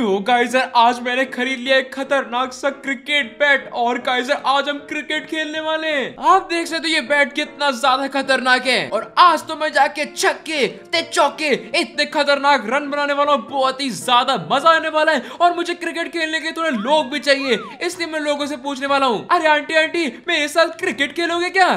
तो गाइजर आज मैंने खरीद लिया एक खतरनाक सा क्रिकेट बैट और गाइजर आज हम क्रिकेट खेलने वाले हैं आप देख सकते हो ये बैट कितना ज्यादा खतरनाक है और आज तो मैं जाके छक्के ते चौके इतने खतरनाक रन बनाने वाला हूँ बहुत ही ज्यादा मजा आने वाला है और मुझे क्रिकेट खेलने के थोड़े लोग भी चाहिए इसलिए मैं लोगों से पूछने वाला हूँ अरे आंटी आंटी मेरे साल क्रिकेट खेलोगे क्या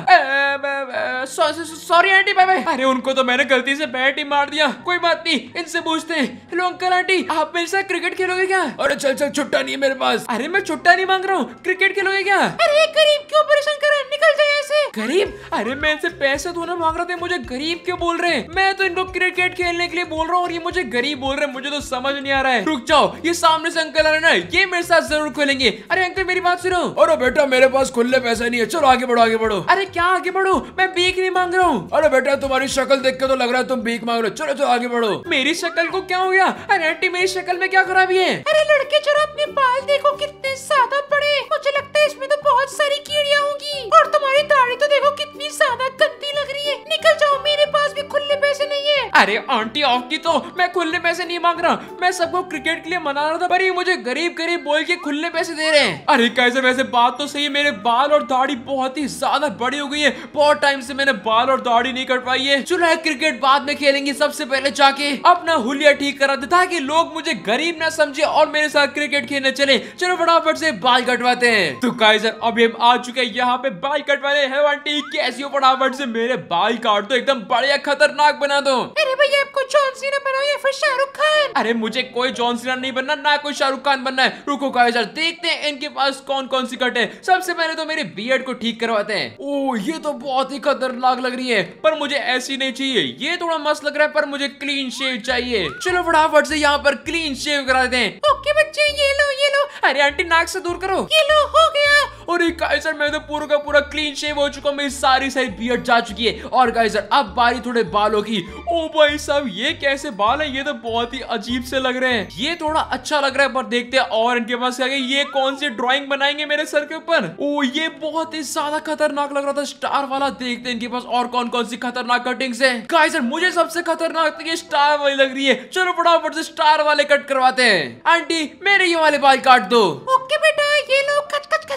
सॉरी आंटी भाई अरे उनको तो मैंने गलती से बैट ही मार दिया कोई बात नहीं इनसे पूछते हैं अंकल आंटी आप मेरे साथ क्रिकेट क्रिकेट खेलोगे क्या अरे चल चल छुट्टा नहीं है मेरे पास अरे मैं छुट्टा नहीं मांग रहा हूँ क्रिकेट खेलोगे क्या अरे गरीब क्यों परेशान कर निकल जाए ऐसे गरीब अरे मैं इनसे पैसे धोना तो मांग रहा था मुझे गरीब क्यों बोल रहे हैं मैं तो इनको क्रिकेट खेलने के लिए बोल रहा हूँ और ये मुझे गरीब बोल रहे हैं मुझे तो समझ नहीं आ रहा है रुक जाओ ये सामने से अंकल आ रहे ना ये मेरे साथ जरूर खोलेंगे अरे अंकल मेरी बात सुनो अरे बेटा मेरे पास खुले पैसे नहीं है चलो आगे बढ़ो आगे बढ़ो अरे क्या आगे बढ़ो मैं बीक नहीं मांग रहा हूँ अरे बेटा तुम्हारी शक्ल देख के तो लग रहा है तुम बीक मांग रहे हो चलो चलो आगे बढ़ो मेरी शक्ल को क्या हो गया अरे आंटी मेरी शक्ल में क्या करा चुरा भी है अरे लड़के जरा अपने बाल देखो कितने ज्यादा बड़े मुझे लगता है इसमें तो बहुत सारी कीड़िया होंगी और तुम्हारी दाढ़ी तो देखो कितनी ज्यादा गंदी लग रही है निकल जाओ मेरे पास भी खुले पैसे नहीं है अरे आंटी आपकी तो मैं खुले पैसे नहीं मांग रहा मैं सबको क्रिकेट के लिए मना रहा था पर ये मुझे गरीब गरीब बोल के खुले पैसे दे रहे हैं अरे कैसे वैसे बात तो सही है मेरे बाल और दाढ़ी बहुत ही ज्यादा बड़ी हो गई है बहुत टाइम से मैंने बाल और दाढ़ी नहीं कटवाई है चलो क्रिकेट बाद में खेलेंगे सबसे पहले जाके अपना हुलिया ठीक करा दे ताकि लोग मुझे गरीब ना समझे और मेरे साथ क्रिकेट खेलने चले चलो फटाफट से बाल कटवाते हैं तो काइजर अभी हम आ चुके हैं यहाँ पे बाल कटवाने हैं आंटी कैसी हो फटाफट से मेरे बाल काट दो एकदम बढ़िया खतरनाक बना दो अरे भैया आपको जॉन सीना बनाओ या फिर शाहरुख खान अरे मुझे कोई जॉन सीना नहीं बनना ना कोई शाहरुख खान बनना है रुको काइजर देखते हैं इनके पास कौन कौन सी कट है सबसे पहले तो मेरे बियर्ड को ठीक करवाते हैं ओ ये तो बहुत ही खतरनाक लग रही है पर मुझे ऐसी नहीं चाहिए ये थोड़ा मस्त लग रहा है पर मुझे क्लीन शेव चाहिए चलो फटाफट से यहाँ पर क्लीन शेव करा देते हैं ओके बच्चे ये लो ये लो अरे आंटी नाक से दूर करो ये लो हो गया और एक गाइजर मैं तो पूरा का पूरा क्लीन शेव हो चुका मेरी सारी सारी बियड जा चुकी है और गाइजर अब बारी थोड़े बालों की ओ भाई साहब ये कैसे बाल है ये तो बहुत ही अजीब से लग रहे हैं ये थोड़ा अच्छा लग रहा है पर देखते हैं और इनके पास क्या ये कौन सी ड्रॉइंग बनाएंगे मेरे सर के ऊपर ओ ये बहुत ही ज्यादा खतरनाक लग रहा था स्टार वाला देखते हैं इनके पास और कौन कौन सी खतरनाक कटिंग है गाइजर मुझे सबसे खतरनाक स्टार तो वाली लग रही है चलो फटाफट से स्टार वाले कट करवाते हैं आंटी मेरे ये वाले बाल काट दो ओके बेटा ये लोग ओ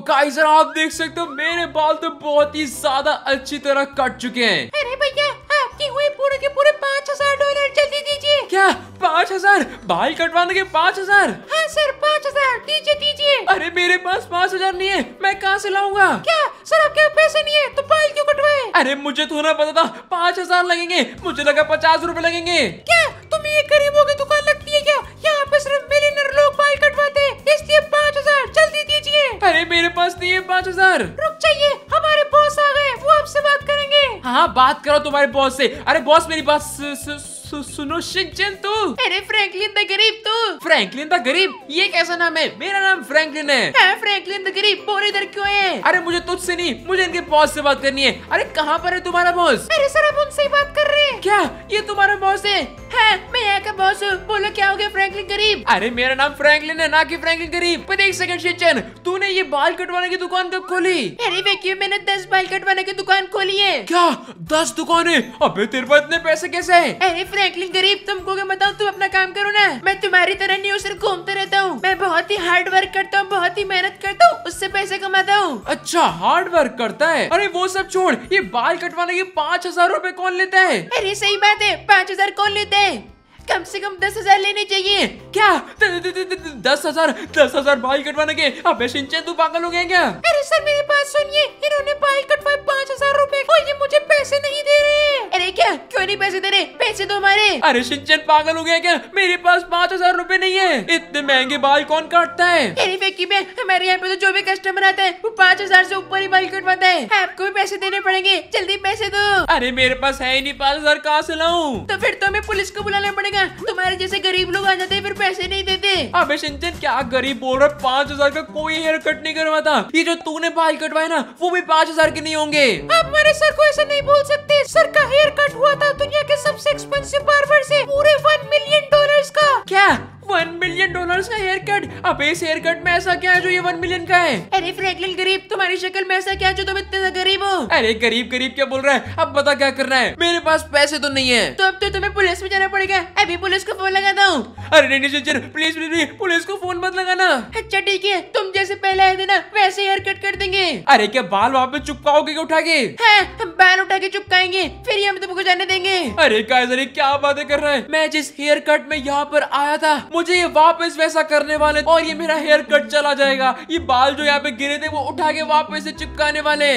आप देख सकते हो मेरे बाल तो बहुत ही ज्यादा अच्छी तरह कट चुके हैं अरे भैया आपके हुए पूरे के पूरे पाँच हजार डॉलर जल्दी दीजिए क्या पाँच हजार बाल कटवाने के पाँच हजार हाँ सर पाँच हजार दीजिए दीजिए अरे मेरे पास पाँच हजार नहीं है मैं कहाँ से लाऊंगा क्या सर आपके पैसे नहीं है तो बाल क्यों कटवाए अरे मुझे तो ना पता था पाँच हजार लगेंगे मुझे लगा पचास रूपए लगेंगे क्या तुम ये गरीबों की दुकान लगती है क्या यहाँ पे सिर्फ मेरे इसलिए पाँच हजार जल्दी दीजिए अरे मेरे पास नहीं है पाँच हजार रुक जाइए हमारे बॉस आ गए वो आपसे बात करेंगे हाँ बात करो तुम्हारे बॉस से अरे बॉस मेरी बात सु, सुनो तू अरे फ्रैंकलिन द गरीब तू फ्रैंकलिन द गरीब ये कैसा नाम है मेरा नाम फ्रैंकलिन है फ्रैंकलिन द गरीब बोल इधर क्यों है अरे मुझे तुझसे नहीं मुझे इनके बॉस से बात करनी है अरे कहाँ पर है तुम्हारा बॉस अरे सर आप उनसे ही बात कर रहे हैं क्या ये तुम्हारा बॉस है मैं यहाँ का बॉस हूँ बोलो क्या हो गया फ्रैंकलिन गरीब अरे मेरा नाम फ्रैंकलिन है ना कि फ्रैंकलिन गरीब पर एक सेकंड शिचन तूने ये बाल कटवाने की दुकान कब खोली अरे वैक्यूम मैंने दस बाल कटवाने की दुकान खोली है क्या दस दुकान है अबे तेरे पास इतने पैसे कैसे है अरे फ्रैंकलिन गरीब तुम को बताओ तुम अपना काम करो ना मैं तुम्हारी तरह नहीं पर घूमते रहता हूँ मैं बहुत ही हार्ड वर्क करता हूँ बहुत ही मेहनत करता हूँ उससे पैसे कमाता हूँ अच्छा हार्ड वर्क करता है अरे वो सब छोड़ ये बाल कटवाने की पाँच हजार रूपए कौन लेता है अरे सही बात है पाँच हजार कौन लेता है कम से कम दस हजार लेने चाहिए क्या दस हजार दस हजार बाल कटवाने के अब सिंचन तू पागल हो गया क्या अरे सर मेरी बात सुनिए इन्होंने बाल कटवाए पाँच हजार रूपए और ये मुझे पैसे नहीं दे रहे अरे क्या क्यों नहीं पैसे दे रहे पैसे तो हमारे अरे सिंचन पागल हो गया क्या मेरे पास पाँच हजार रूपए नहीं है इतने महंगे बाल कौन काटता है अरे फेंकी में हमारे यहाँ पे तो जो भी कस्टमर आता है वो पाँच हजार ऐसी ऊपर ही बाल कटवाता है आपको भी पैसे देने पड़ेंगे जल्दी पैसे दो अरे मेरे पास है ही नहीं पाँच हजार कहाँ ऐसी लाऊ तो फिर तो हमें पुलिस को बुलाना पड़ेगा करेगा तुम्हारे जैसे गरीब लोग आ जाते हैं फिर पैसे नहीं देते अबे हाँ, सिंचन क्या गरीब बोल रहा पाँच हजार का कोई हेयर कट नहीं करवाता ये जो तूने बाल कटवाए ना वो भी पाँच हजार के नहीं होंगे आप हमारे सर को ऐसा नहीं बोल सकते सर का हेयर कट हुआ था दुनिया के सबसे एक्सपेंसिव बार्बर से पूरे वन मिलियन डॉलर का क्या वन मिलियन डॉलर का हेयर कट अब इस हेयर कट में ऐसा क्या है जो ये वन मिलियन का है अरे फ्रैंकलिन गरीब तुम्हारी शक्ल में ऐसा क्या है जो तुम इतने गरीब हो अरे गरीब गरीब क्या बोल रहा है अब बता क्या करना है मेरे पास पैसे तो नहीं है तो अब तो तुम्हें पुलिस में जाना पड़ेगा अभी पुलिस को फोन लगाता हूँ अरे नहीं नहीं प्लीज पुलिस को फोन मत लगाना अच्छा ठीक है तुम जैसे पहले आए थे ना वैसे हेयर कट कर देंगे अरे क्या बाल वहाँ पे चुपकाओगे उठा के हाँ, हम बाल उठा के चुपकाएंगे फिर ही हम तुमको जाने देंगे अरे क्या बातें कर रहे हैं मैं जिस हेयर कट में यहाँ पर आया था मुझे ये वापस वैसा करने वाले और ये मेरा हेयर कट चला जाएगा ये बाल जो यहाँ पे गिरे थे वो उठा के वापस से चिपकाने वाले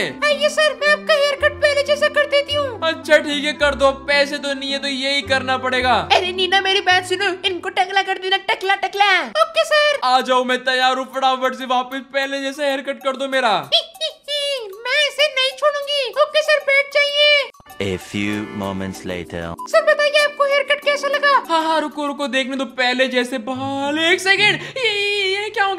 ये सर मैं आपका हेयर कट पहले जैसा कर देती हूँ अच्छा ठीक है कर दो पैसे तो नहीं है तो यही करना पड़ेगा अरे नीना मेरी बात सुनो इनको टकला कर देना टकला टकला ओके सर आ जाओ मैं तैयार हूँ फटाफट से वापस पहले जैसा हेयर कट कर दो मेरा मैं इसे नहीं छोड़ूंगी ओके सर बैठ चाहिए A few moments later. Sir, हाँ हाँ रुको रुको देखने तो पहले जैसे बाल एक सेकेंड ये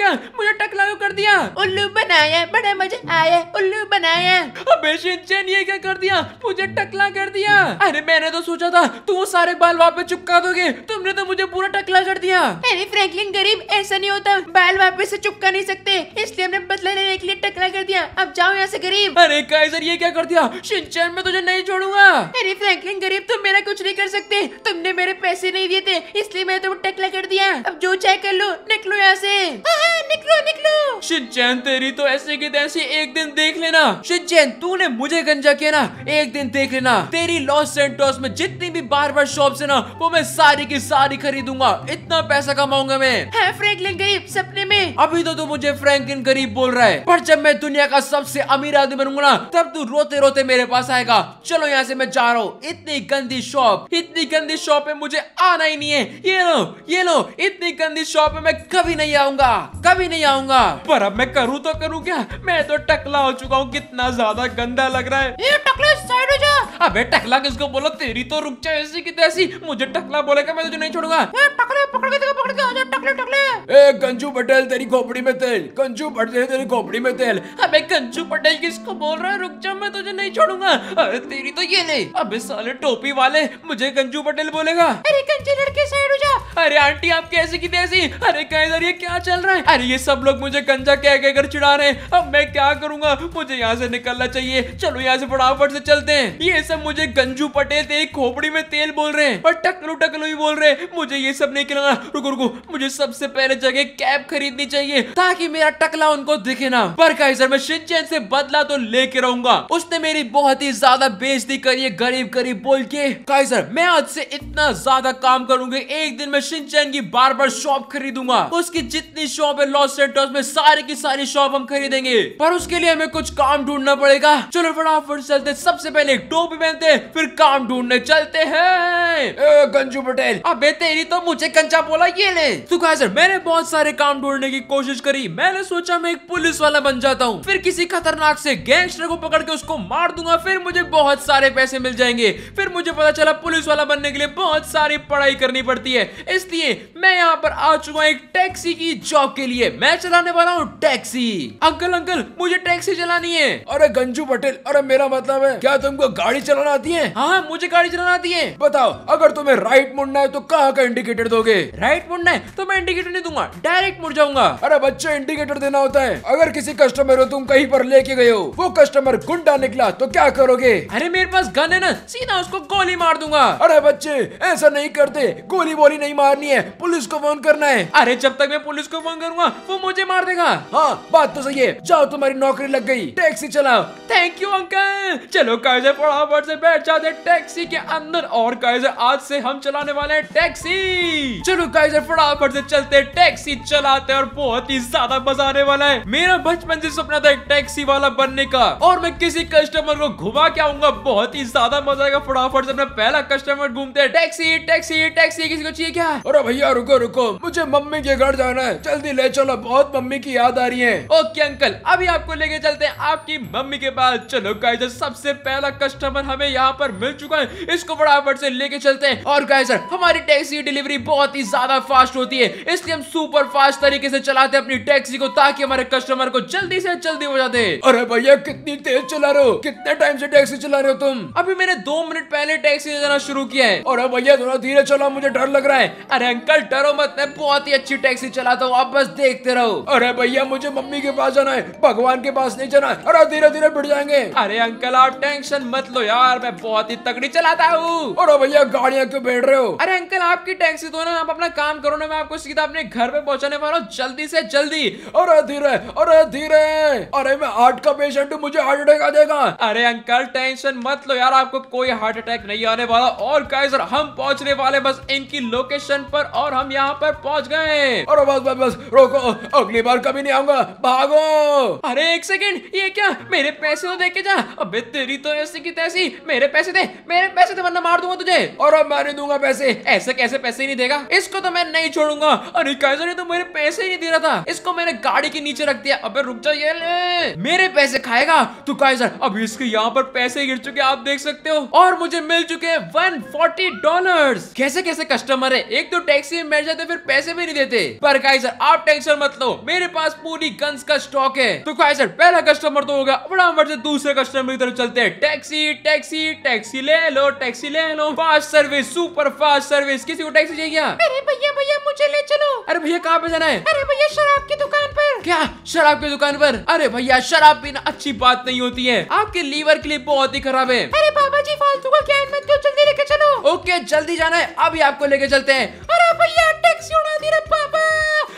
गया मुझे टकलाऊ कर दिया उल्लू बनाया बड़ा मजा आया उल्लू बनाया अबे ये क्या कर दिया मुझे टकला कर दिया अरे मैंने तो सोचा था तुम वो सारे बाल वापस चुपका दोगे तुमने तो मुझे पूरा टकला कर दिया अरे फ्रैंकलिन गरीब ऐसा नहीं होता बाल वापस से चुपका नहीं सकते इसलिए हमने बदला लेने के लिए टकला कर दिया अब जाओ यहाँ से गरीब अरे काइजर ये क्या कर दिया शिनचैन मैं तुझे नहीं छोड़ूंगा अरे फ्रैंकलिन गरीब तुम मेरा कुछ नहीं कर सकते तुमने मेरे पैसे नहीं दिए थे इसलिए मैं तुम्हें टकला कर दिया अब जो चाहे कर लो निकलो यहाँ से हाँ, निकलो निकलो शिजैन तेरी तो ऐसे की तैसे एक दिन देख लेना शिजैन तूने मुझे गंजा किया ना एक दिन देख लेना तेरी लॉस सेंटोस में जितनी भी बार बार शॉप है ना वो मैं सारी की सारी खरीदूंगा इतना पैसा कमाऊंगा मैं है फ्रैंकलिन गरीब सपने में अभी तो तू मुझे फ्रेंकलिन गरीब बोल रहा है पर जब मैं दुनिया का सबसे अमीर आदमी बनूंगा ना तब तू रोते रोते मेरे पास आएगा चलो यहाँ से मैं जा रहा हूँ इतनी गंदी शॉप इतनी गंदी शॉप में मुझे आना ही नहीं है ये लो ये लो इतनी गंदी शॉप में मैं कभी नहीं आऊंगा कभी नहीं आऊंगा पर अब मैं करूँ तो करूँ क्या मैं तो टकला हो चुका हूँ कितना ज्यादा गंदा लग रहा है ये टकला साइड हो जा अबे टकला किसको बोलो तेरी तो रुक जा ऐसी की तैसी मुझे टकला बोलेगा मैं तुझे नहीं छोड़ूंगा टकले पकड़ के पकड़ के आजा टकले टकले ए कंजू पटेल तेरी खोपड़ी में तेल कंजू पटेल तेरी खोपड़ी में तेल अबे कंजू पटेल किसको बोल रहा है रुक जा मैं तुझे नहीं छोड़ूंगा अरे तेरी तो ये नहीं अबे साले टोपी वाले मुझे कंजू पटेल बोलेगा अरे कंजू लड़के साइड हो जा अरे आंटी आप कैसे की तैसी अरे कहीं ये क्या चल रहा है यार ये सब लोग मुझे गंजा कह घर चिड़ा रहे हैं अब मैं क्या करूंगा मुझे यहाँ से निकलना चाहिए चलो यहाँ से फटाफट से चलते हैं ये सब मुझे गंजू पटेल तेरी खोपड़ी में तेल बोल रहे हैं और टकलू टकलू ही बोल रहे हैं मुझे ये सब नहीं खिलाना रुको रुको मुझे सबसे पहले जगह कैब खरीदनी चाहिए ताकि मेरा टकला उनको दिखे ना पर काइजर मैं शिनचैन से बदला तो लेके रहूंगा उसने मेरी बहुत ही ज्यादा बेजती करी है गरीब गरीब बोल के काइजर मैं आज से इतना ज्यादा काम करूंगी एक दिन में शिनचैन की बार बार शॉप खरीदूंगा उसकी जितनी शॉप पे लॉस सेंटर्स में सारी की सारी शॉप हम खरीदेंगे पर उसके लिए हमें कुछ काम ढूंढना पड़ेगा चलो फटाफट चलते सबसे पहले एक टोपी पहनते फिर काम ढूंढने चलते हैं गंजू पटेल अब तेरी तो मुझे कंचा बोला ये ले तो सर मैंने बहुत सारे काम ढूंढने की कोशिश करी मैंने सोचा मैं एक पुलिस वाला बन जाता हूँ फिर किसी खतरनाक से गैंगस्टर को पकड़ के उसको मार दूंगा फिर मुझे बहुत सारे पैसे मिल जाएंगे फिर मुझे पता चला पुलिस वाला बनने के लिए बहुत सारी पढ़ाई करनी पड़ती है इसलिए मैं यहाँ पर आ चुका एक टैक्सी की जॉब के लिए मैं चलाने वाला हूँ टैक्सी अंकल अंकल मुझे टैक्सी चलानी है अरे गंजू पटेल अरे मेरा मतलब है क्या तुमको गाड़ी चलाना आती है हाँ, हाँ मुझे गाड़ी चलाना आती है बताओ अगर तुम्हें राइट मुड़ना है तो कहाँ का इंडिकेटर दोगे राइट मुड़ना है तो मैं इंडिकेटर नहीं दूंगा डायरेक्ट मुड़ जाऊंगा अरे बच्चों इंडिकेटर देना होता है अगर किसी कस्टमर हो तुम कहीं पर लेके गए हो वो कस्टमर गुंडा निकला तो क्या करोगे अरे मेरे पास गन है ना सीधा उसको गोली मार दूंगा अरे बच्चे ऐसा नहीं करते गोली बोली नहीं मारनी है पुलिस को फोन करना है अरे जब तक मैं पुलिस को फोन करूंगा वो मुझे मार देगा हाँ बात तो सही है जाओ तुम्हारी नौकरी लग गई टैक्सी चलाओ थैंक यू अंकल चलो कैसे फटाफट से बैठ जाते टैक्सी के अंदर और कैसे आज से हम चलाने वाले हैं टैक्सी चलो कैसे फटाफट से चलते टैक्सी चलाते और बहुत ही ज्यादा मजा आने वाला है मेरा बचपन से सपना था एक टैक्सी वाला बनने का और मैं किसी कस्टमर को घुमा के आऊंगा बहुत ही ज्यादा मजा आएगा फटाफट से अपना पहला कस्टमर घूमते टैक्सी टैक्सी टैक्सी किसी को चाहिए क्या अरे भैया रुको रुको मुझे मम्मी के घर जाना है जल्दी ले चलो बहुत मम्मी की याद आ रही है ओके अंकल अभी आपको लेके चलते हैं आपकी मम्मी के पास चलो गाइजर सबसे पहला कस्टमर हमें यहाँ पर मिल चुका है इसको फटाफट से लेके चलते हैं और गाइजर हमारी टैक्सी डिलीवरी बहुत ही ज्यादा फास्ट होती है इसलिए हम सुपर फास्ट तरीके से चलाते हैं अपनी टैक्सी को ताकि हमारे कस्टमर को जल्दी से जल्दी हो जाते अरे भैया कितनी तेज चला रहे हो कितने टाइम से टैक्सी चला रहे हो तुम अभी मैंने दो मिनट पहले टैक्सी चलाना शुरू किया है और भैया थोड़ा धीरे चलाओ मुझे डर लग रहा है अरे अंकल डरो मत मैं बहुत ही अच्छी टैक्सी चलाता हूँ आप बस देखते रहो अरे भैया मुझे मम्मी के पास जाना है भगवान के पास नहीं जाना अरे धीरे धीरे बढ़ जाएंगे अरे अंकल आप टेंशन मत लो यार मैं बहुत ही तगड़ी चलाता हूँ अरे भैया गाड़िया क्यों बैठ रहे हो अरे अंकल आपकी टैक्सी तो ना आप अपना काम करो ना मैं आपको सीधा अपने घर में पहुँचाने वाला हूँ जल्दी ऐसी जल्दी अरे धीरे अरे धीरे अरे मैं हार्ट का पेशेंट हूँ मुझे हार्ट अटैक आ जाएगा अरे अंकल टेंशन मत लो यार आपको कोई हार्ट अटैक नहीं आने वाला और काइजर हम पहुँचने वाले बस इनकी लोकेशन पर और हम यहाँ पर पहुँच गए और बस बस बस रोक रोको अगली बार कभी नहीं आऊंगा भागो अरे एक सेकंड ये क्या मेरे पैसे तो देके जा अबे तेरी तो ऐसी की तैसी मेरे पैसे दे मेरे पैसे दे वरना मार दूंगा तुझे और अब मैं नहीं दूंगा पैसे ऐसे कैसे पैसे नहीं देगा इसको तो मैं नहीं छोड़ूंगा अरे कैसे नहीं तो मेरे पैसे ही नहीं दे रहा था इसको मैंने गाड़ी के नीचे रख दिया अबे रुक जा ये ले मेरे पैसे खाएगा तो काइजर अब इसके यहाँ पर पैसे गिर चुके आप देख सकते हो और मुझे मिल चुके वन फोर्टी डॉलर कैसे कैसे कस्टमर है एक तो टैक्सी में बैठ जाते फिर पैसे भी नहीं देते पर काइजर आप टैक्सी टेंशन मत लो मेरे पास पूरी गन्स का स्टॉक है तो खाए सर पहला कस्टमर तो होगा फटाफट से दूसरे कस्टमर की तरफ चलते हैं टैक्सी टैक्सी टैक्सी ले लो टैक्सी ले लो fast service super fast service किसी को टैक्सी चाहिए अरे भैया भैया मुझे ले चलो अरे भैया कहाँ पे जाना है अरे भैया शराब की दुकान पर क्या शराब की दुकान पर अरे भैया शराब पीना अच्छी बात नहीं होती है आपके लीवर के लिए बहुत ही खराब है अरे बाबा जी फालतू का क्या मत जल्दी लेके चलो ओके जल्दी जाना है अभी आपको लेके चलते हैं अरे भैया टैक्सी उड़ा दी रे पापा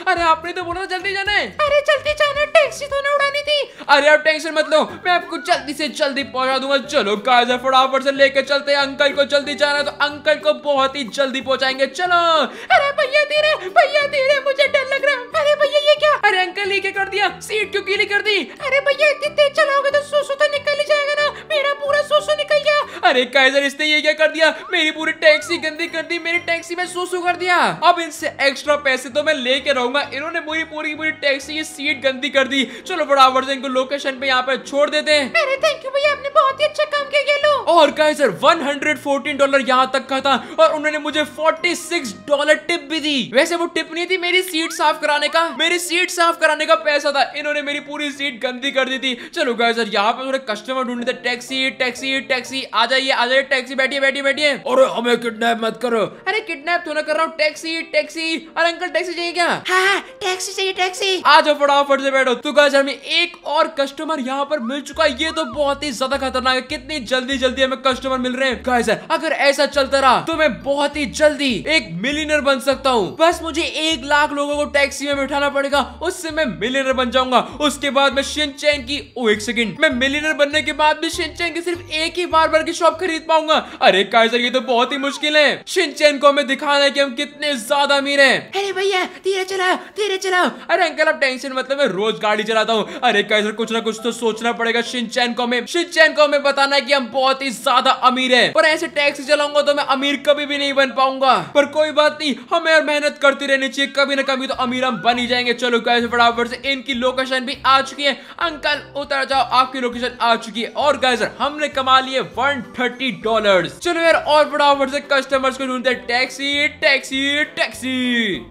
अरे आपने तो बोला जल्दी जाना है अरे जल्दी जाना टैक्सी तो ना उड़ानी थी अरे आप टेंशन मत लो मैं आपको जल्दी से जल्दी पहुंचा दूंगा चलो काजर फटाफट से लेके चलते हैं अंकल को जल्दी जाना है तो अंकल को बहुत ही जल्दी पहुंचाएंगे चलो अरे भैया धीरे भैया धीरे मुझे डर लग रहा है अरे भैया ये क्या अरे अंकल लेके कर दिया सीट क्यों गीली कर दी अरे भैया इतनी तेज चलाओगे तो सुसु तो निकल अरे काइजर इसने ये क्या कर दिया मेरी पूरी टैक्सी गंदी कर दी मेरी टैक्सी में सूसू कर दिया अब इनसे एक्स्ट्रा पैसे तो मैं लेके रहूंगा इन्होंने पूरी पूरी पूरी टैक्सी की सीट गंदी कर दी चलो फटाफट से इनको लोकेशन पे यहाँ पे छोड़ देते हैं अरे थैंक यू भैया आपने बहुत ही अच्छा काम किया लो और काइजर 114 डॉलर यहाँ तक का था और उन्होंने मुझे 46 डॉलर टिप भी दी वैसे वो टिप नहीं थी मेरी सीट साफ कराने का मेरी सीट साफ कराने का पैसा था इन्होंने मेरी पूरी सीट गंदी कर दी थी चलो गाइजर यहाँ पे कस्टमर ढूंढे थे टैक्सी टैक्सी टैक्सी आ जाए सही है अरे टैक्सी बैठी बैठी बैठिए और हमें किडनैप मत करो अरे किडनैप तू ना कर रहा हूँ टैक्सी टैक्सी अरे अंकल टैक्सी चाहिए क्या टैक्सी हाँ, हाँ, चाहिए टैक्सी आ जाओ फटाफट से बैठो तू कहा हमें एक और कस्टमर यहाँ पर मिल चुका है ये तो बहुत ही ज्यादा खतरनाक है कितनी जल्दी जल्दी हमें कस्टमर मिल रहे हैं सर अगर ऐसा चलता रहा तो मैं बहुत ही जल्दी एक मिलीनर बन सकता हूँ बस मुझे एक लाख लोगों को टैक्सी में बैठाना पड़ेगा उससे मैं मिलीनर बन जाऊंगा उसके बाद मैं शिनचैन की ओ एक सेकंड मैं मिलीनर बनने के बाद भी शिनचैन की सिर्फ एक ही बार बार की शॉप कब खरीद पाऊंगा अरे काइजर ये तो बहुत ही मुश्किल है शिनचैन को हमें दिखाना है कि हम कितने ज्यादा अमीर हैं अरे भैया धीरे चलाओ धीरे चलाओ अरे अंकल आप टेंशन मतलब मैं रोज गाड़ी चलाता हूँ अरे काइजर कुछ ना कुछ तो सोचना पड़ेगा शिनचैन को हमें शिनचैन को हमें बताना है की हम बहुत ही ज्यादा अमीर है पर ऐसे टैक्सी चलाऊंगा तो मैं अमीर कभी भी नहीं बन पाऊंगा पर कोई बात नहीं हमें यार मेहनत करती रहनी चाहिए कभी ना कभी तो अमीर हम बन ही जाएंगे चलो कैसे फटाफट से इनकी लोकेशन भी आ चुकी है अंकल उतर जाओ आपकी लोकेशन आ चुकी है और गाइस हमने कमा लिए वन थर्टी डॉलर चलो यार और बड़ा से कस्टमर्स को ढूंढते taxi taxi taxi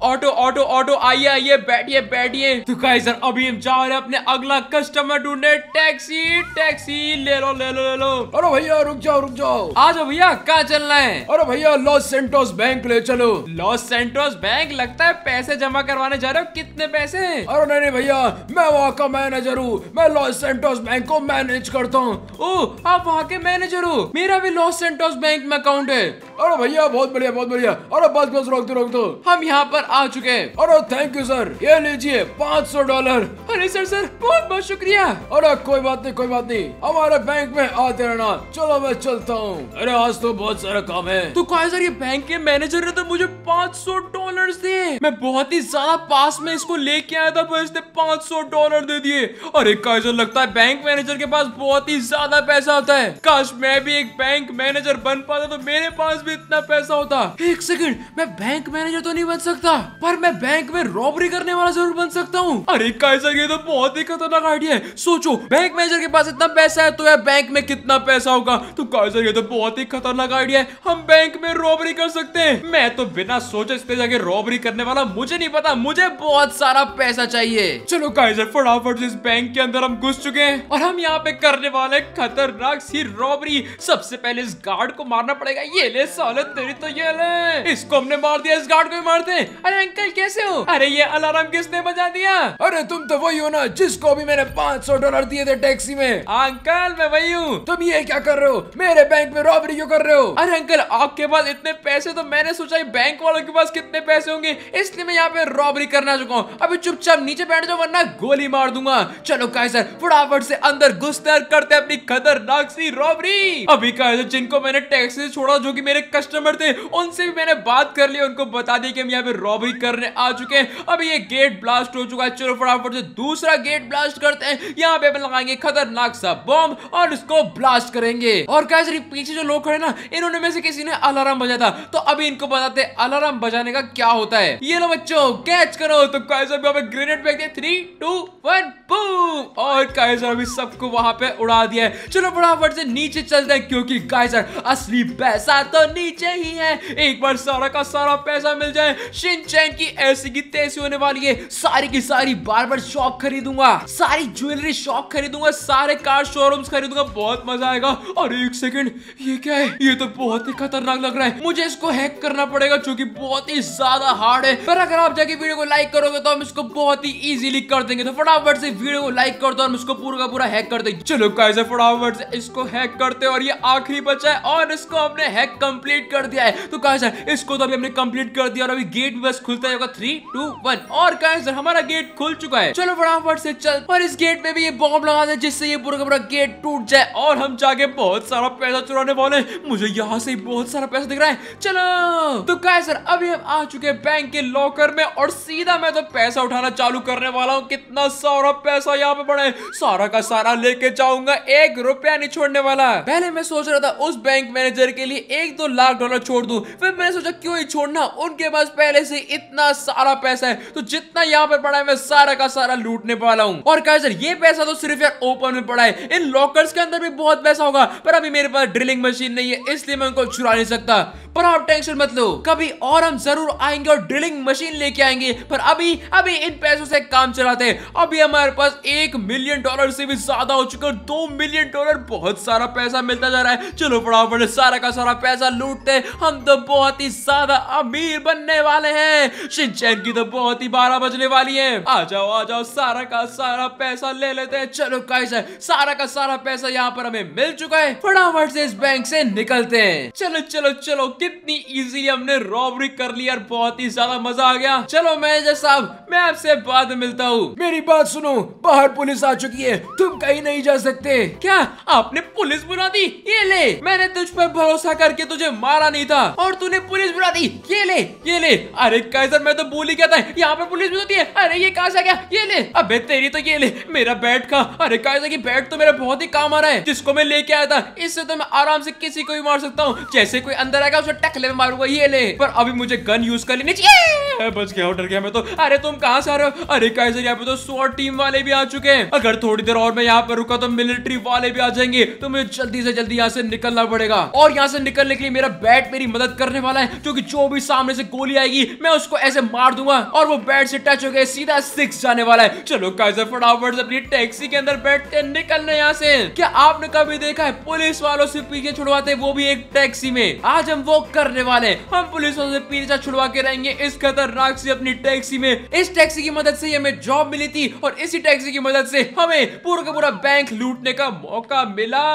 auto auto auto आइए आइए बैठिए बैठिए तो गाइस यार अभी हम जा रहे अपने अगला कस्टमर ढूंढे टैक्सी टैक्सी ले लो ले लो ले लो अरे भैया रुक जाओ रुक जाओ आ जाओ भैया कहाँ चलना है अरे भैया लॉस सेंटोस बैंक ले चलो लॉस सेंटोस बैंक लगता है पैसे जमा करवाने जा रहे हो कितने पैसे अरे नहीं नहीं भैया मैं वहाँ का मैनेजर हूँ मैं लॉस सेंटोस बैंक को मैनेज करता हूँ ओ आप वहाँ के मैनेजर हूँ मेरा भी लॉस सेंटोस बैंक में अकाउंट है अरे भैया बहुत बढ़िया बहुत बढ़िया अरे बस बस रोक दो रोक दो हम यहाँ पर आ चुके हैं अरे थैंक यू सर ये लीजिए पाँच सौ डॉलर अरे सर सर बहुत बहुत शुक्रिया अरे कोई बात नहीं कोई बात नहीं हमारे बैंक में आते रहना चलो मैं चलता हूँ अरे आज तो बहुत सारा काम है तो कहा सर ये बैंक के मैनेजर ने तो मुझे पाँच सौ डॉलर दिए मैं बहुत ही ज्यादा पास में इसको लेके आया था पर इसने पाँच सौ डॉलर दे दिए अरे कायजर लगता है बैंक मैनेजर के पास बहुत ही ज्यादा पैसा होता है काश मैं भी एक बैंक मैनेजर बन पाता तो मेरे पास भी में इतना पैसा होता एक सेकंड मैं बैंक मैनेजर तो नहीं बन सकता पर मैं बैंक में रॉबरी करने वाला जरूर बन सकता हूँ अरे काइजर ये तो बहुत ही खतरनाक आइडिया है सोचो बैंक मैनेजर के पास इतना पैसा है तो यार बैंक में कितना पैसा होगा तो काइजर ये तो बहुत ही खतरनाक आइडिया है हम बैंक में रॉबरी कर सकते हैं मैं तो बिना सोचे इसके जाके रॉबरी करने वाला मुझे नहीं पता मुझे बहुत सारा पैसा चाहिए चलो काइजर फटाफट इस बैंक के अंदर हम घुस चुके हैं और हम यहाँ पे करने वाले खतरनाक सी रॉबरी सबसे पहले इस गार्ड को मारना पड़ेगा ये ले सालत तेरी तो ये ले इसको हमने मार दिया इस गार्ड को भी मारते हैं अरे अंकल कैसे हो अरे ये अलार्म किसने बजा दिया अरे तुम तो वही हो ना जिसको भी मैंने पाँच सौ डॉलर दिए थे टैक्सी में अंकल मैं वही हूँ तुम ये क्या कर रहे हो मेरे बैंक में रॉबरी क्यों कर रहे हो अरे अंकल आपके पास इतने पैसे तो मैंने सोचा बैंक वालों के पास कितने पैसे होंगे इसलिए मैं यहाँ पे रॉबरी करना चुका हूँ अभी चुपचाप नीचे बैठ जाओ वरना गोली मार दूंगा चलो कायसर फटाफट से अंदर घुसते करते अपनी खतरनाक सी रॉबरी अभी कायसर जिनको मैंने टैक्सी छोड़ा जो की मेरे एक कस्टमर थे उनसे भी मैंने बात कर ली उनको बता दी कि हम यहाँ पे रॉबरी करने आ चुके हैं अभी ये गेट ब्लास्ट हो चुका है चलो फटाफट से दूसरा गेट ब्लास्ट करते हैं यहाँ पे लगाएंगे खतरनाक सा बॉम्ब और इसको ब्लास्ट करेंगे और क्या पीछे जो लोग खड़े ना इन्होंने में से किसी ने अलार्म बजा था तो अभी इनको बताते अलार्म बजाने का क्या होता है ये लो बच्चों कैच करो तो कायसर भी हमें ग्रेनेड फेंकते थ्री टू वन बूम और कायजर अभी सबको वहां पे उड़ा दिया है चलो फटाफट से नीचे चलते हैं क्योंकि कायजर असली पैसा तो नीचे ही है एक बार सारा का सारा पैसा मिल जाए शिनचैन की ऐसी की तैसी होने वाली है सारी की सारी बार बार शॉप खरीदूंगा सारी ज्वेलरी शॉप खरीदूंगा सारे कार शोरूम्स खरीदूंगा बहुत मजा आएगा और एक सेकंड ये क्या है ये तो बहुत ही खतरनाक लग रहा है मुझे इसको हैक करना पड़ेगा जो बहुत ही ज्यादा हार्ड है पर अगर आप जाके वीडियो को लाइक करोगे तो हम इसको बहुत ही इजीली कर देंगे तो फटाफट से वीडियो को लाइक कर दो और इसको पूरा का पूरा हैक कर दे चलो कैसे फटाफट से इसको हैक करते और ये आखिरी बचा है और इसको हमने हैक कम कंप्लीट कर दिया है तो कहा सर इसको तो अभी हमने कंप्लीट कर दिया और अभी गेट बस खुलता है थ्री टू वन और कहा सर हमारा गेट खुल चुका है चलो फटाफट से चल और इस गेट में भी ये बॉम्ब लगा दे जिससे ये पूरा का पूरा गेट टूट जाए और हम जाके बहुत सारा पैसा चुराने वाले मुझे यहाँ से बहुत सारा पैसा दिख रहा है चलो तो कहा सर अभी हम आ चुके हैं बैंक के लॉकर में और सीधा मैं तो पैसा उठाना चालू करने वाला हूँ कितना सारा पैसा यहाँ पे पड़ा है सारा का सारा लेके जाऊंगा एक रुपया नहीं छोड़ने वाला पहले मैं सोच रहा था उस बैंक मैनेजर के लिए एक दो लाख डॉलर छोड़ दू फिर मैंने सोचा क्यों ही छोड़ना उनके पास पहले से इतना सारा पैसा है तो जितना यहाँ पर पड़ा है मैं सारा का सारा लूटने वाला हूँ और क्या सर ये पैसा तो सिर्फ यार ओपन में पड़ा है इन लॉकर्स के अंदर भी बहुत पैसा होगा पर अभी मेरे पास ड्रिलिंग मशीन नहीं है इसलिए मैं उनको छुरा नहीं सकता पर आप टेंशन मत लो कभी और हम जरूर आएंगे और ड्रिलिंग मशीन लेके आएंगे पर अभी अभी इन पैसों से काम चलाते हैं अभी हमारे पास एक मिलियन डॉलर से भी ज्यादा हो चुका है दो मिलियन डॉलर बहुत सारा पैसा मिलता जा रहा है चलो फटाफट सारा का सारा पैसा लूटते हम तो बहुत ही ज्यादा अमीर बनने वाले हैं शिनचैन की तो बहुत ही बारह बजने वाली है आ जाओ आ जाओ सारा का सारा पैसा ले लेते हैं चलो कैसे सारा का सारा पैसा यहाँ पर हमें मिल चुका है फटाफट से इस बैंक से निकलते हैं चलो चलो चलो कितनी इजी हमने रॉबरी कर ली और बहुत ही ज्यादा मजा आ गया चलो मैनेजर साहब मैं आपसे बाद मिलता हूँ मेरी बात सुनो बाहर पुलिस आ चुकी है तुम कहीं नहीं जा सकते क्या आपने पुलिस बुला दी ये ले मैंने तुझ पर भरोसा करके तुझे मारा नहीं था और तूने पुलिस बुला दी ये ले ये ले अरे कैसर मैं तो भूल ही गया था यहाँ पे पुलिस भी होती है अरे ये कहा से गया ये ले अबे तेरी तो ये ले मेरा बैट का अरे कैसर की बैट तो मेरा बहुत ही काम आ रहा है जिसको मैं लेके आया था इससे तो मैं आराम से किसी को भी मार सकता हूँ जैसे कोई अंदर आएगा उसे टकले में मारूंगा ये ले पर अभी मुझे गन यूज कर लेनी चाहिए बच गया डर गया मैं तो अरे तुम कहाँ से आ रहे हो अरे कैसर यहाँ पे तो सौ टीम वाले भी आ चुके हैं अगर थोड़ी देर और मैं यहाँ पर रुका तो मिलिट्री वाले भी आ जाएंगे तो मुझे जल्दी से जल्दी यहाँ से निकलना पड़ेगा और यहाँ से निकलने के लिए मेरा बैट मेरी मदद करने वाला है क्योंकि जो भी सामने से गोली आएगी मैं उसको ऐसे मार दूंगा और वो बैट से टच हो होकर सीधा सिक्स जाने वाला है चलो कैसे फटाफट अपनी टैक्सी के अंदर बैठते निकलने यहाँ से क्या आपने कभी देखा है पुलिस वालों से पीछे छुड़वाते वो भी एक टैक्सी में आज हम वो करने वाले हम पुलिस वालों से पीछे छुड़वा के रहेंगे इस खतरनाक से अपनी टैक्सी में इस टैक्सी की मदद से हमें जॉब मिली थी और इसी टैक्सी की मदद से हमें पूरा का पूरा बैंक लूटने का मौका मिला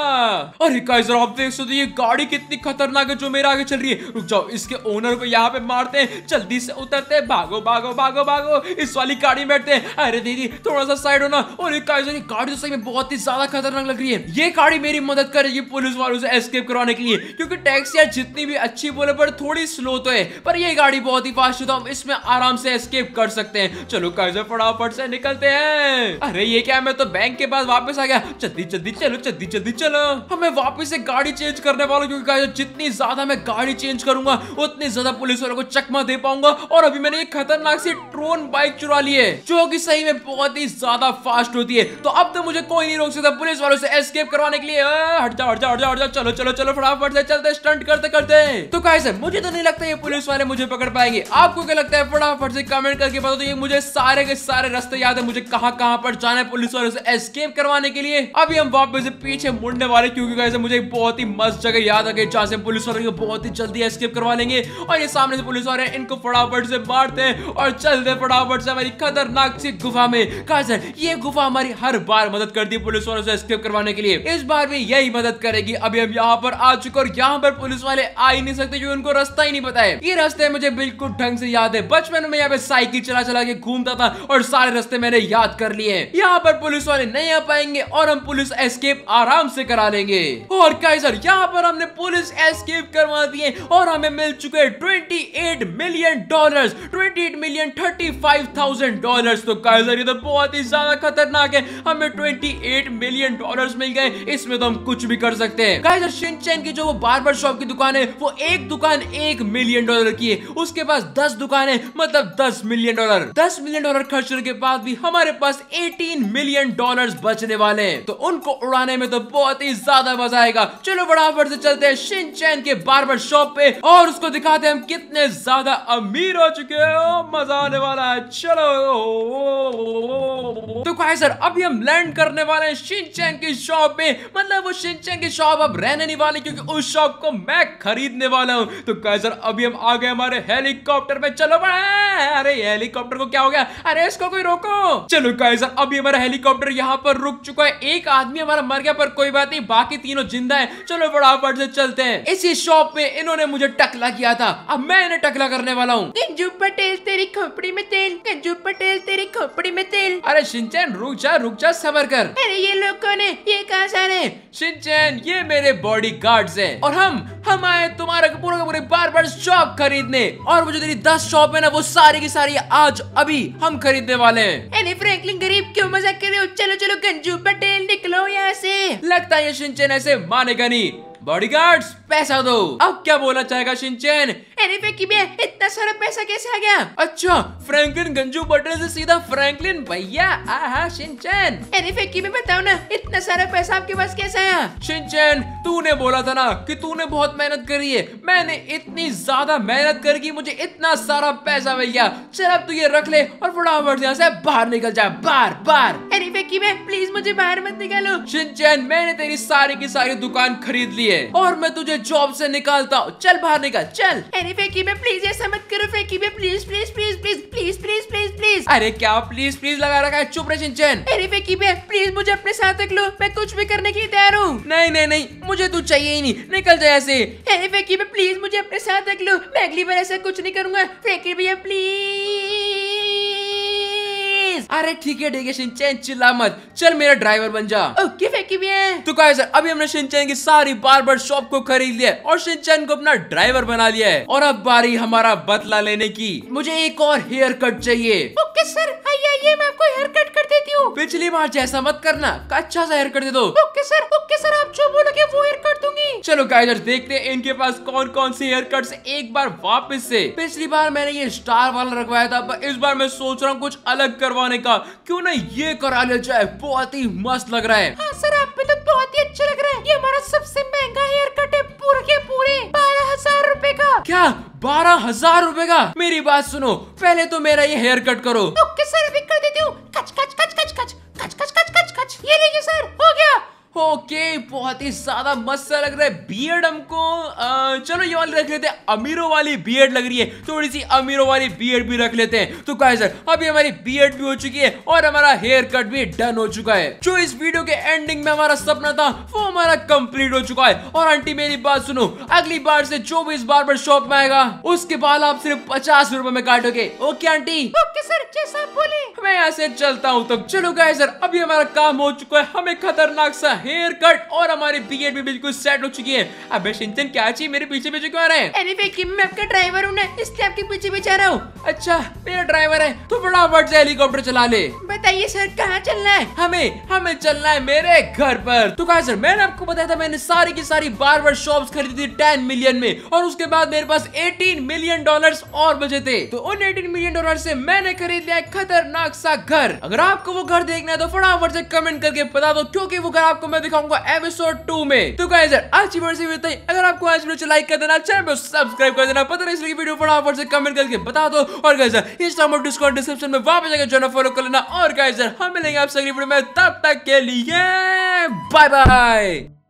और आप देख सकते ये गाड़ी कितनी खतरनाक है जो मेरे आगे चल रही है रुक जाओ इसके ओनर को यहाँ पे मारते हैं जल्दी से उतरते भागो भागो भागो भागो इस वाली गाड़ी बैठते हैं अरे दीदी थोड़ा सा साइड होना और एक गाड़ी तो सही में बहुत ही ज्यादा खतरनाक लग रही है ये गाड़ी मेरी मदद करेगी पुलिस वालों से एस्केप करवाने के लिए क्योंकि टैक्सियां जितनी भी अच्छी बोले पर थोड़ी स्लो तो है पर ये गाड़ी बहुत ही फास्ट है तो हम इसमें आराम से एस्केप कर सकते हैं चलो कर्जर फटाफट से निकलते हैं अरे ये क्या मैं तो बैंक के पास वापस आ गया जल्दी जल्दी चलो जल्दी जल्दी चलो हमें वापस से गाड़ी चेंज करने वालों क्योंकि जितनी ज्यादा मैं गाड़ी चेंज करूंगा उतनी ज्यादा पुलिस वालों को चकमा दे पाऊंगा और अभी मैंने एक खतरनाक सी ट्रोन बाइक चुरा ली है जो की सही में बहुत ही ज्यादा फास्ट होती है तो अब तो मुझे कोई नहीं रोक सकता पुलिस वालों से एस्केप करवाने के लिए हट जाओ हट जाओ हट जाओ हट जाओ चलो चलो चलो फटाफट से चलते स्टंट करते करते तो कहा सर मुझे तो नहीं लगता ये पुलिस वाले मुझे पकड़ पाएंगे आपको क्या लगता है फटाफट से कमेंट करके बताओ तो ये मुझे सारे के सारे रास्ते याद है मुझे कहाँ कहाँ पर जाना है पुलिस वालों से एस्केप करवाने के लिए अभी हम वापस पीछे मुड़ने वाले क्योंकि मुझे बहुत ही मस्त जगह याद आ गई जहाँ से पुलिस स्वर्ग बहुत ही जल्दी एस्केप करवा लेंगे और ये सामने से पुलिस वाले इनको फटाफट से मारते हैं और चलते फटाफट से हमारी खतरनाक सी गुफा में कहा सर ये गुफा हमारी हर बार मदद करती है पुलिस वालों से एस्केप करवाने के लिए इस बार भी यही मदद करेगी अभी हम यहाँ पर आ चुके और यहाँ पर पुलिस वाले आ ही नहीं सकते क्योंकि उनको रास्ता ही नहीं पता है ये रास्ते मुझे बिल्कुल ढंग से याद है बचपन में यहाँ पे साइकिल चला चला के घूमता था और सारे रास्ते मैंने याद कर लिए यहाँ पर पुलिस वाले नहीं आ पाएंगे और हम पुलिस एस्केप आराम से करा लेंगे और कई सर यहाँ पर हमने पुलिस एस्केप रिसीव करवा दिए और हमें मिल चुके 28 मिलियन डॉलर्स 28 मिलियन 35,000 डॉलर्स तो गाइस ये तो बहुत ही ज्यादा खतरनाक है हमें 28 मिलियन डॉलर्स मिल गए इसमें तो हम कुछ भी कर सकते हैं गाइस शिनचैन की जो वो बार्बर शॉप की दुकान है वो एक दुकान एक मिलियन डॉलर की है उसके पास दस दुकान है मतलब दस मिलियन डॉलर दस मिलियन डॉलर खर्च के बाद भी हमारे पास एटीन मिलियन डॉलर बचने वाले हैं तो उनको उड़ाने में तो बहुत ही ज्यादा मजा आएगा चलो बड़ा से चलते हैं शिनचैन के बार्बर शॉप पे और उसको दिखाते हैं हम कितने ज्यादा अमीर हो चुके हैं मजा आने वाला है चलो तो कहा सर अभी हम लैंड करने वाले हैं शिनचैन की शॉप में मतलब वो शिनचैन की शॉप अब रहने नहीं वाली क्योंकि उस शॉप को मैं खरीदने वाला हूँ तो कहा सर अभी हम आ गए हमारे हेलीकॉप्टर में चलो अरे हेलीकॉप्टर को क्या हो गया अरे इसको कोई रोको चलो कहा सर अभी हमारा हेलीकॉप्टर यहाँ पर रुक चुका है एक आदमी हमारा मर गया पर कोई बात नहीं बाकी तीनों जिंदा है चलो फटाफट से चलते हैं इसी की शॉप में इन्होंने मुझे टकला किया था अब मैं इन्हें टकला करने वाला हूँ गंजू पटेल तेरी खोपड़ी में तेल गंजू पटेल तेरी खोपड़ी में तेल अरे सिंचन रुक जा रुक जा सबर कर अरे ये लोग कौन है ये कहाँ जा रहे सिंचन ये मेरे बॉडी गार्ड है और हम हम आए तुम्हारे पूरे पूरे बार बार शॉप खरीदने और वो जो तेरी दस शॉप है ना वो सारी की सारी आज अभी हम खरीदने वाले हैं फ्रैंकलिन गरीब क्यों मजाक कर रहे हो चलो चलो गंजू पटेल निकलो यहाँ से लगता है ये सिंचन ऐसे मानेगा नहीं बॉडी पैसा दो अब क्या बोला चाहेगा शिनचैन अरे वेकी बे इतना सारा पैसा कैसे आ गया अच्छा फ्रैंकलिन गंजू बटर से सीधा फ्रैंकलिन भैया आहा शिनचैन अरे वेकी बे बताओ ना इतना सारा पैसा आपके पास कैसे आया शिनचैन तूने बोला था ना कि तूने बहुत मेहनत करी है मैंने इतनी ज्यादा मेहनत कर की मुझे इतना सारा पैसा भैया चल अब तू ये रख ले और फटाफट यहाँ से बाहर निकल जाए बार बार की मैं प्लीज मुझे बाहर मत निकालो शिनचैन मैंने तेरी सारी की सारी दुकान खरीद ली है और मैं तुझे जॉब से निकालता हूँ चल बाहर निकाल चल अरे फेकी में प्लीज ऐसा मत करो फेकी में please please please please please please please please अरे क्या प्लीज प्लीज लगा रखा है चुप रहे अरे फेकी में प्लीज मुझे अपने साथ रख लो मैं कुछ भी करने के लिए तैयार हूँ नहीं नहीं नहीं मुझे तू चाहिए ही नहीं निकल जाए ऐसे अरे फेकी में प्लीज मुझे अपने साथ रख लो मैं अगली बार ऐसा कुछ नहीं करूंगा फेकी भैया प्लीज अरे ठीक है ठीक है सिंचैन चिल्ला मत चल मेरा ड्राइवर बन जा ओके फेंकी भी तो है तो सर अभी हमने सिंचैन की सारी बार बार शॉप को खरीद लिया और सिंचैन को अपना ड्राइवर बना लिया है और अब बारी हमारा बदला लेने की मुझे एक और हेयर कट चाहिए ओके सर आइए मैं आपको हेयर कट कर देती हूँ पिछली बार जैसा मत करना अच्छा सा हेयर कट दे दो ओके सर ओके सर आप जो बोलोगे वो हेयर कट दूंगी चलो गाइजर देखते हैं इनके पास कौन कौन सी हेयर कट एक बार वापस से पिछली बार मैंने ये स्टार वाला रखवाया था इस बार मैं सोच रहा हूँ कुछ अलग करवाने का क्यों ना ये करा ले जाए बहुत ही मस्त लग रहा है हाँ सर आप में तो बहुत ही अच्छा लग रहा है ये हमारा सबसे महंगा हेयर कट है पूरे के पूरे बारह हजार रूपए का क्या बारह हजार रूपए का मेरी बात सुनो पहले तो मेरा ये हेयर कट करो ओके बहुत ही ज्यादा मस्त लग रहा है बियड हमको चलो ये वाली रख लेते हैं अमीरों वाली बियड लग रही है थोड़ी सी अमीरों वाली बियड भी रख लेते हैं तो सर अभी हमारी बियड भी हो चुकी है और हमारा हेयर कट भी डन हो चुका है जो इस वीडियो के एंडिंग में हमारा सपना था वो हमारा कंप्लीट हो चुका है और आंटी मेरी बात सुनो अगली बार से जो भी इस बार्बर शॉप में आएगा उसके बाल आप सिर्फ पचास रूपए में काटोगे ओके आंटी ओके सर जैसा बोले मैं ऐसे चलता हूँ तो चलो कहा सर अभी हमारा काम हो चुका है हमें खतरनाक सा हेयर कट और हमारी बीएड भी बिल्कुल सेट हो चुकी है अबे शिंचन क्या चाहिए मेरे पीछे पीछे क्यों आ रहे हैं अरे मैं आपका ड्राइवर हूँ ना इसलिए आपके पीछे पीछे आ रहा हूँ अच्छा मेरा ड्राइवर है तो फटाफट से हेलीकॉप्टर चला ले बताइए सर कहाँ चलना है हमें हमें चलना है मेरे घर पर तो कहा सर मैंने आपको बताया था मैंने सारी की सारी बार बार शॉप खरीदी थी टेन मिलियन में और उसके बाद मेरे पास एटीन मिलियन डॉलर और बचे थे तो उन एटीन मिलियन डॉलर से मैंने खरीद लिया खतरनाक सा घर अगर आपको वो घर देखना है तो फटाफट से कमेंट करके बता दो क्योंकि वो घर आपको मैं दिखाऊंगा एपिसोड टू में तो कैसे आज की वर्ष अगर आपको आज वीडियो लाइक कर देना चैनल को सब्सक्राइब कर देना पता नहीं इसलिए वीडियो फटाफट से कमेंट करके बता दो और कैसे इंस्टा और डिस्काउंट डिस्क्रिप्शन में वापस जाकर जो फॉलो कर लेना और कैसे हम मिलेंगे आपसे अगली वीडियो में तब तक के लिए बाय बाय